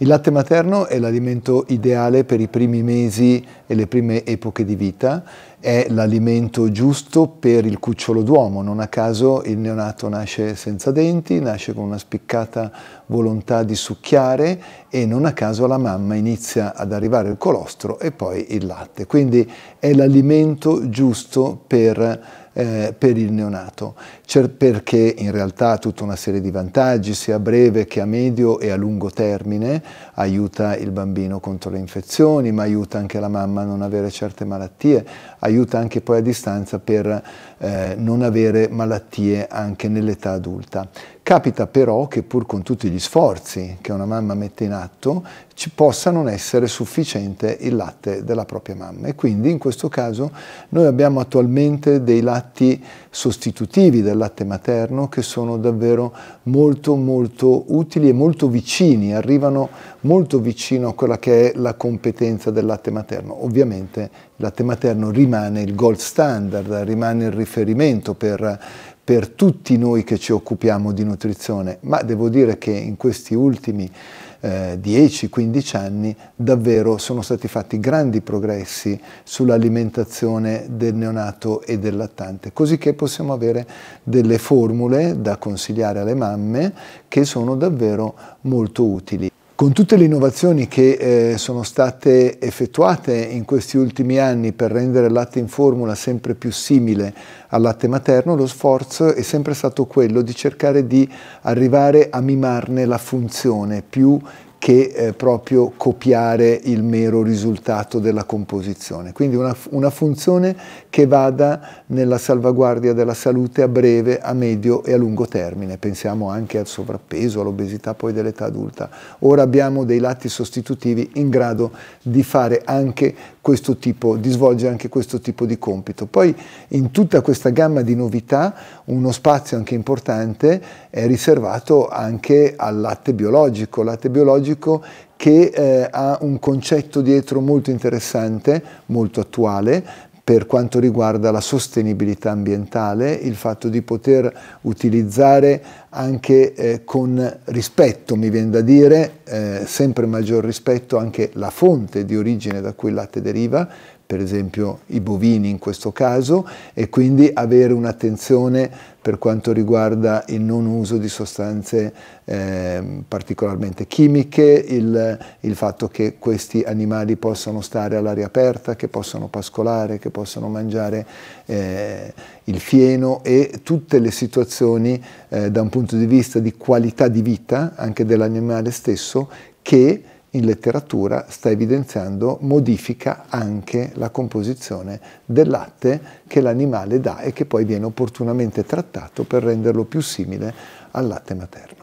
Il latte materno è l'alimento ideale per i primi mesi e le prime epoche di vita è l'alimento giusto per il cucciolo d'uomo. Non a caso il neonato nasce senza denti, nasce con una spiccata volontà di succhiare e non a caso alla mamma inizia ad arrivare il colostro e poi il latte. Quindi è l'alimento giusto per eh, per il neonato, Cer perché in realtà ha tutta una serie di vantaggi sia a breve che a medio e a lungo termine, aiuta il bambino contro le infezioni, ma aiuta anche la mamma a non avere certe malattie, aiuta anche poi a distanza per eh, non avere malattie anche nell'età adulta. Capita però che pur con tutti gli sforzi che una mamma mette in atto ci possa non essere sufficiente il latte della propria mamma e quindi in questo caso noi abbiamo attualmente dei latti sostitutivi del latte materno che sono davvero molto molto utili e molto vicini, arrivano molto vicino a quella che è la competenza del latte materno. Ovviamente il latte materno rimane il gold standard, rimane il riferimento per per tutti noi che ci occupiamo di nutrizione, ma devo dire che in questi ultimi eh, 10-15 anni davvero sono stati fatti grandi progressi sull'alimentazione del neonato e del lattante, così che possiamo avere delle formule da consigliare alle mamme che sono davvero molto utili. Con tutte le innovazioni che eh, sono state effettuate in questi ultimi anni per rendere il latte in formula sempre più simile al latte materno, lo sforzo è sempre stato quello di cercare di arrivare a mimarne la funzione più che eh, proprio copiare il mero risultato della composizione. Quindi una, una, funzione che vada nella salvaguardia della salute a breve, a medio e a lungo termine. Pensiamo anche al sovrappeso, all'obesità poi dell'età adulta. Ora abbiamo dei latti sostitutivi in grado di fare anche questo tipo, di svolgere anche questo tipo di compito. Poi in tutta questa gamma di novità uno spazio anche importante è riservato anche al latte biologico. Latte biologico strategico che eh, ha un concetto dietro molto interessante, molto attuale, per quanto riguarda la sostenibilità ambientale, il fatto di poter utilizzare anche eh, con rispetto, mi viene da dire, eh, sempre maggior rispetto anche la fonte di origine da cui il latte deriva, per esempio i bovini in questo caso, e quindi avere un'attenzione per quanto riguarda il non uso di sostanze eh, particolarmente chimiche, il, il, fatto che questi animali possano stare all'aria aperta, che possano pascolare, che possano mangiare eh, il fieno e tutte le situazioni eh, da un punto di vista di qualità di vita anche dell'animale stesso che in letteratura sta evidenziando modifica anche la composizione del latte che l'animale dà e che poi viene opportunamente trattato per renderlo più simile al latte materno.